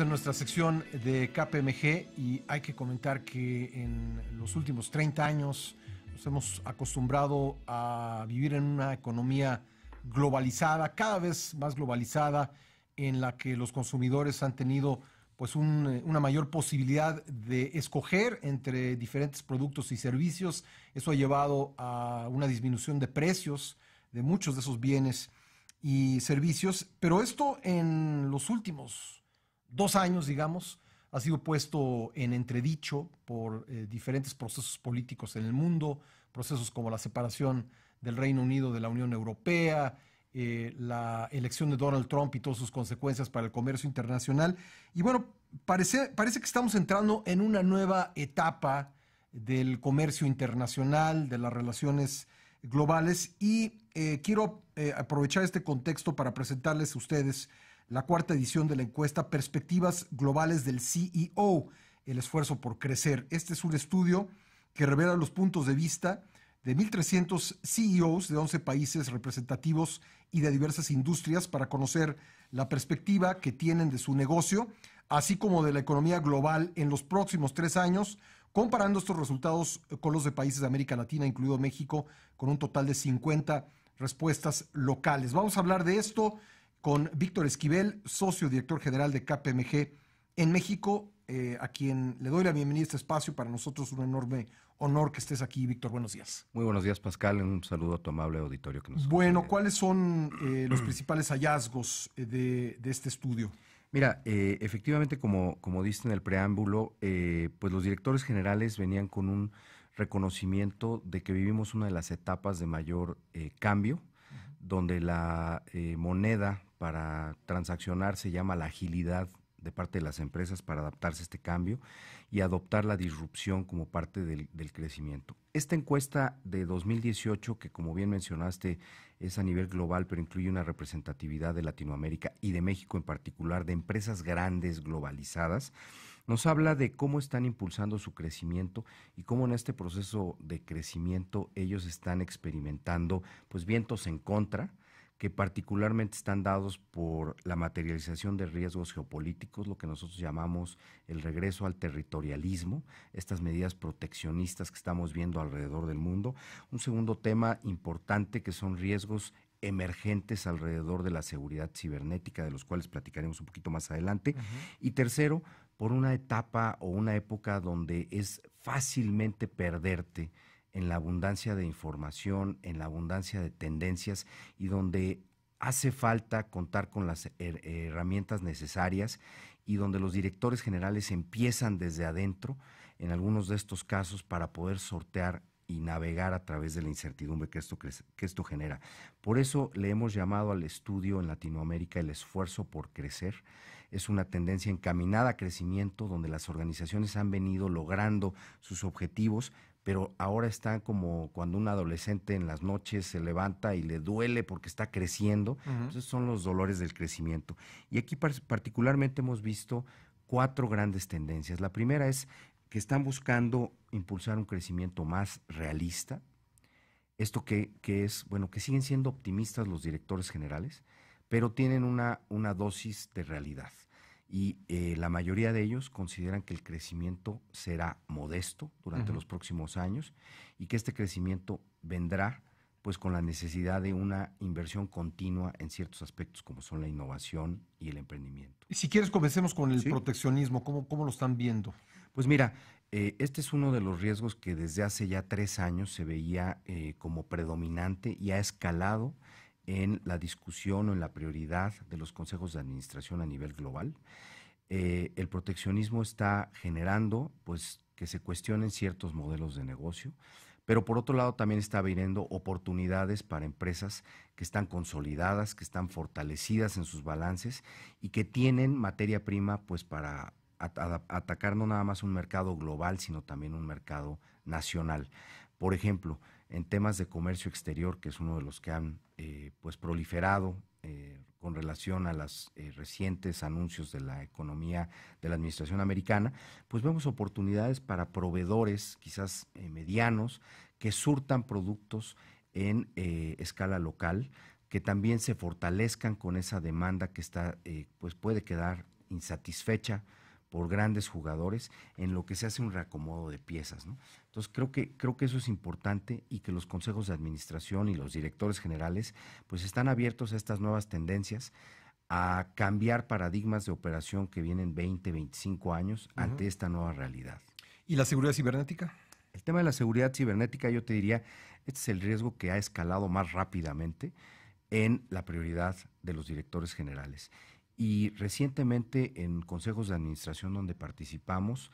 en nuestra sección de KPMG y hay que comentar que en los últimos 30 años nos hemos acostumbrado a vivir en una economía globalizada, cada vez más globalizada, en la que los consumidores han tenido pues una mayor posibilidad de escoger entre diferentes productos y servicios. Eso ha llevado a una disminución de precios de muchos de esos bienes y servicios, pero esto en los últimos dos años, digamos, ha sido puesto en entredicho por eh, diferentes procesos políticos en el mundo, procesos como la separación del Reino Unido de la Unión Europea, eh, la elección de Donald Trump y todas sus consecuencias para el comercio internacional. Y bueno, parece, que estamos entrando en una nueva etapa del comercio internacional, de las relaciones globales y eh, quiero aprovechar este contexto para presentarles a ustedes la cuarta edición de la encuesta Perspectivas Globales del CEO, el esfuerzo por crecer. Este es un estudio que revela los puntos de vista de 1.300 CEOs e de 11 países representativos y de diversas industrias para conocer la perspectiva que tienen de su negocio, así como de la economía global en los próximos tres años, comparando estos resultados con los de países de América Latina, incluido México, con un total de 50 respuestas locales. Vamos a hablar de esto, con Víctor Esquivel, socio director general de KPMG en México, eh, a quien le doy la bienvenida a este espacio. Para nosotros un enorme honor que estés aquí, Víctor. Buenos días. Muy buenos días, Pascal. Un saludo a tu amable auditorio que nos Bueno, ¿cuáles son eh, los principales hallazgos eh, de, este estudio? Mira, efectivamente, como, como diste en el preámbulo, pues los directores generales venían con un reconocimiento de que vivimos una de las etapas de mayor cambio donde la eh, moneda para transaccionar se llama la agilidad de parte de las empresas para adaptarse a este cambio y adoptar la disrupción como parte del, crecimiento. Esta encuesta de 2018, que como bien mencionaste es a nivel global, pero incluye una representatividad de Latinoamérica y de México en particular, de empresas grandes globalizadas, nos habla de cómo están impulsando su crecimiento y cómo en este proceso de crecimiento ellos están experimentando pues vientos en contra, que particularmente están dados por la materialización de riesgos geopolíticos, lo que nosotros llamamos el regreso al territorialismo, estas medidas proteccionistas que estamos viendo alrededor del mundo. Un segundo tema importante que son riesgos emergentes alrededor de la seguridad cibernética, de los cuales platicaremos un poquito más adelante. Y tercero, por una etapa o una época donde es fácilmente perderte en la abundancia de información, en la abundancia de tendencias y donde hace falta contar con las herramientas necesarias y donde los directores generales empiezan desde adentro, en algunos de estos casos, para poder sortear y navegar a través de la incertidumbre que esto, que esto genera. Por eso le hemos llamado al estudio en Latinoamérica el esfuerzo por crecer es una tendencia encaminada a crecimiento donde las organizaciones han venido logrando sus objetivos, pero ahora están como cuando un adolescente en las noches se levanta y le duele porque está creciendo. Esos son los dolores del crecimiento. Y aquí particularmente hemos visto cuatro grandes tendencias. La primera es que están buscando impulsar un crecimiento más realista. Esto que, que es, bueno, que siguen siendo optimistas los directores generales, pero tienen una, una dosis de realidad. Y eh, la mayoría de ellos consideran que el crecimiento será modesto durante los próximos años y que este crecimiento vendrá pues con la necesidad de una inversión continua en ciertos aspectos como son la innovación y el emprendimiento. Y si quieres comencemos con el proteccionismo, ¿Cómo, lo están viendo? Pues mira, eh, este es uno de los riesgos que desde hace ya tres años se veía eh, como predominante y ha escalado en la discusión o en la prioridad de los consejos de administración a nivel global. Eh, el proteccionismo está generando pues, que se cuestionen ciertos modelos de negocio, pero por otro lado también está abriendo oportunidades para empresas que están consolidadas, que están fortalecidas en sus balances y que tienen materia prima pues, para atacar no nada más un mercado global, sino también un mercado nacional. Por ejemplo, en temas de comercio exterior, que es uno de los que han eh, pues proliferado eh, con relación a los eh, recientes anuncios de la economía de la administración americana, pues vemos oportunidades para proveedores, quizás medianos, que surtan productos en escala local, que también se fortalezcan con esa demanda que está, pues puede quedar insatisfecha por grandes jugadores en lo que se hace un reacomodo de piezas. Entonces creo que, creo que eso es importante y que los consejos de administración y los directores generales pues están abiertos a estas nuevas tendencias a cambiar paradigmas de operación que vienen 20, 25 años ante esta nueva realidad. ¿Y la seguridad cibernética? El tema de la seguridad cibernética, yo te diría, este es el riesgo que ha escalado más rápidamente en la prioridad de los directores generales. Y recientemente en consejos de administración donde participamos,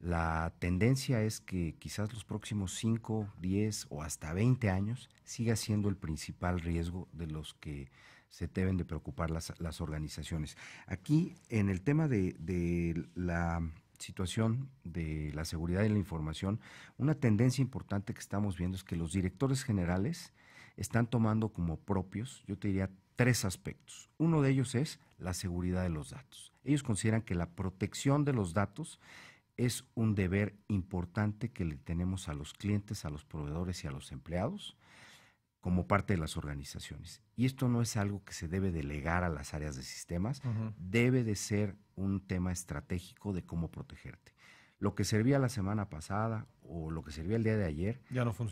la tendencia es que quizás los próximos 5, 10 o hasta 20 años siga siendo el principal riesgo de los que se deben de preocupar las, las organizaciones. Aquí, en el tema de, de la situación de la seguridad y la información, una tendencia importante que estamos viendo es que los directores generales están tomando como propios, yo te diría tres aspectos. Uno de ellos es la seguridad de los datos. Ellos consideran que la protección de los datos es un deber importante que le tenemos a los clientes, a los proveedores y a los empleados como parte de las organizaciones. Y esto no es algo que se debe delegar a las áreas de sistemas, debe de ser un tema estratégico de cómo protegerte lo que servía la semana pasada o lo que servía el día de ayer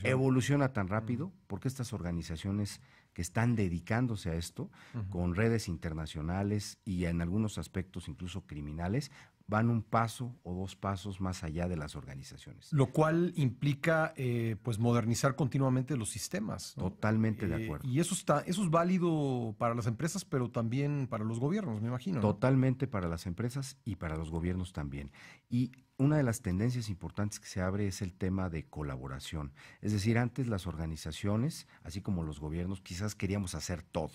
evoluciona tan rápido porque estas organizaciones que están dedicándose a esto con redes internacionales y en algunos aspectos incluso criminales van un paso o dos pasos más allá de las organizaciones. Lo cual implica eh, pues modernizar continuamente los sistemas. Totalmente de eh, acuerdo. Y eso está, eso es válido para las empresas, pero también para los gobiernos, me imagino. Totalmente para las empresas y para los gobiernos también. Y una de las tendencias importantes que se abre es el tema de colaboración. Es decir, antes las organizaciones, así como los gobiernos, quizás queríamos hacer todo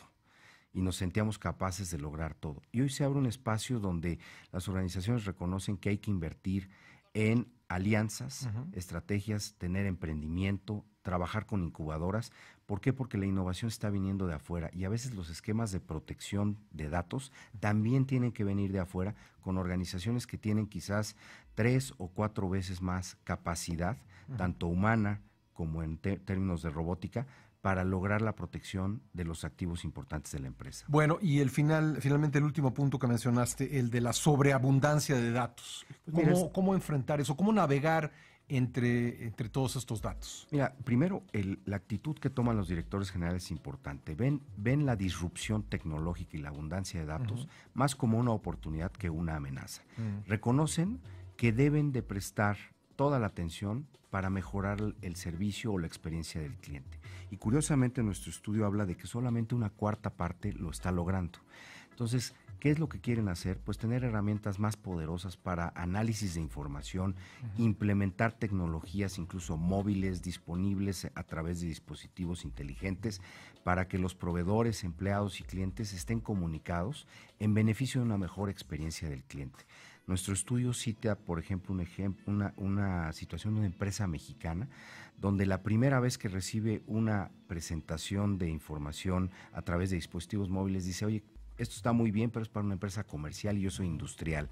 y nos sentíamos capaces de lograr todo. Y hoy se abre un espacio donde las organizaciones reconocen que hay que invertir en alianzas, estrategias, tener emprendimiento, trabajar con incubadoras. ¿Por qué? Porque la innovación está viniendo de afuera y a veces los esquemas de protección de datos también tienen que venir de afuera con organizaciones que tienen quizás tres o cuatro veces más capacidad, tanto humana como en términos de robótica, para lograr la protección de los activos importantes de la empresa. Bueno, y el final, finalmente el último punto que mencionaste, el de la sobreabundancia de datos. Pues ¿Cómo, enfrentar eso? ¿Cómo navegar entre, entre todos estos datos? Mira, primero, la actitud que toman los directores generales es importante. Ven, ven la disrupción tecnológica y la abundancia de datos más como una oportunidad que una amenaza. Mm. Reconocen que deben de prestar toda la atención para mejorar el servicio o la experiencia del cliente. Y curiosamente nuestro estudio habla de que solamente una cuarta parte lo está logrando. Entonces, ¿qué es lo que quieren hacer? Pues tener herramientas más poderosas para análisis de información, implementar tecnologías incluso móviles disponibles a través de dispositivos inteligentes para que los proveedores, empleados y clientes estén comunicados en beneficio de una mejor experiencia del cliente. Nuestro estudio cita, por ejemplo, un ejemplo una, situación de una empresa mexicana donde la primera vez que recibe una presentación de información a través de dispositivos móviles dice, oye, esto está muy bien, pero es para una empresa comercial y yo soy industrial.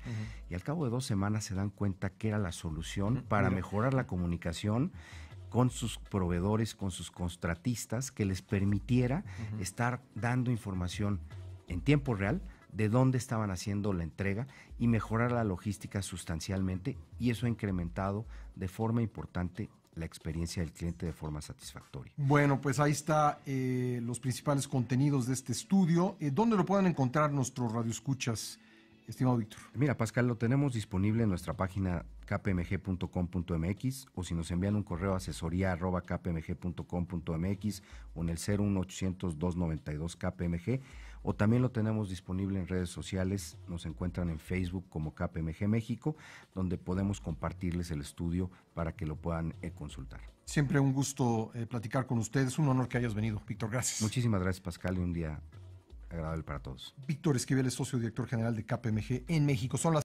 Y al cabo de dos semanas se dan cuenta que era la solución para mejorar la comunicación con sus proveedores, con sus contratistas, que les permitiera estar dando información en tiempo real de dónde estaban haciendo la entrega y mejorar la logística sustancialmente y eso ha incrementado de forma importante la experiencia del cliente de forma satisfactoria. Bueno, pues ahí está eh, los principales contenidos de este estudio. Eh, ¿Dónde lo pueden encontrar nuestros radioescuchas? estimado Víctor? Mira, Pascal, lo tenemos disponible en nuestra página kpmg.com.mx o si nos envían un correo asesoría kpmg.com.mx o en el 01800 292 kpmg o también lo tenemos disponible en redes sociales, nos encuentran en Facebook como KPMG México, donde podemos compartirles el estudio para que lo puedan eh, consultar. Siempre un gusto eh, platicar con ustedes, un honor que hayas venido, Víctor, gracias. Muchísimas gracias, Pascal, y un día agradable para todos. Víctor Esquivel es socio director general de KPMG en México. Son las